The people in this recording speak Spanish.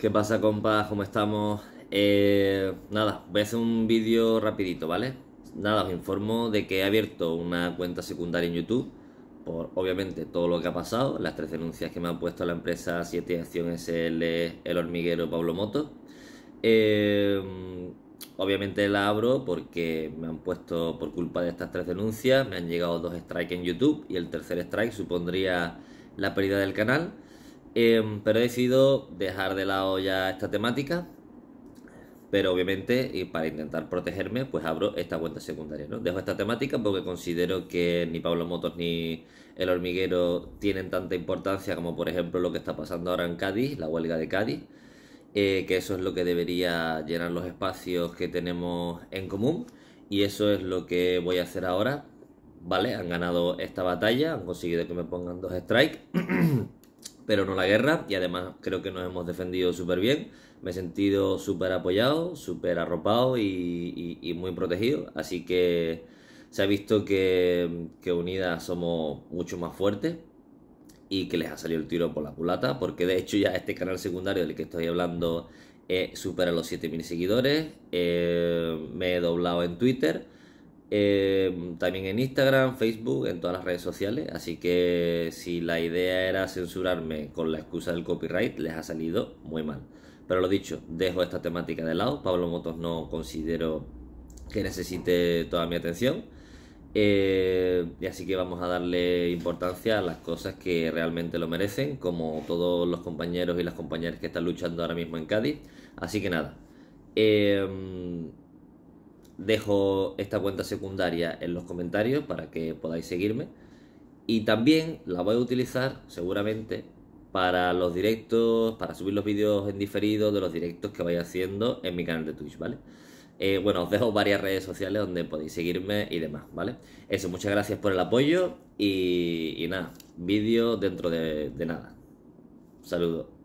¿Qué pasa compas? ¿Cómo estamos? Eh, nada, voy a hacer un vídeo rapidito, ¿vale? Nada, os informo de que he abierto una cuenta secundaria en YouTube por obviamente todo lo que ha pasado, las tres denuncias que me han puesto la empresa 7 Acción SL, El Hormiguero, Pablo Moto. Eh, obviamente la abro porque me han puesto por culpa de estas tres denuncias, me han llegado dos strikes en YouTube y el tercer strike supondría la pérdida del canal. Em, pero he decidido dejar de lado ya esta temática. Pero obviamente, y para intentar protegerme, pues abro esta cuenta secundaria. ¿no? Dejo esta temática porque considero que ni Pablo Motos ni El Hormiguero tienen tanta importancia como, por ejemplo, lo que está pasando ahora en Cádiz, la huelga de Cádiz. Eh, que eso es lo que debería llenar los espacios que tenemos en común. Y eso es lo que voy a hacer ahora. ¿Vale? Han ganado esta batalla, han conseguido que me pongan dos strikes. pero no la guerra, y además creo que nos hemos defendido súper bien. Me he sentido súper apoyado, súper arropado y, muy protegido, así que se ha visto que, unidas somos mucho más fuertes y que les ha salido el tiro por la culata, porque de hecho ya este canal secundario del que estoy hablando eh, supera los 7.000 seguidores, eh, me he doblado en Twitter eh, también en Instagram, Facebook, en todas las redes sociales. Así que si la idea era censurarme con la excusa del copyright, les ha salido muy mal. Pero lo dicho, dejo esta temática de lado. Pablo Motos no considero que necesite toda mi atención. Eh, y así que vamos a darle importancia a las cosas que realmente lo merecen, como todos los compañeros y las compañeras que están luchando ahora mismo en Cádiz. Así que nada. Eh, Dejo esta cuenta secundaria en los comentarios para que podáis seguirme. Y también la voy a utilizar seguramente para los directos, para subir los vídeos en diferido de los directos que vaya haciendo en mi canal de Twitch, ¿vale? Eh, bueno, os dejo varias redes sociales donde podéis seguirme y demás, ¿vale? Eso, muchas gracias por el apoyo y, nada, vídeo dentro de, de nada. Saludos.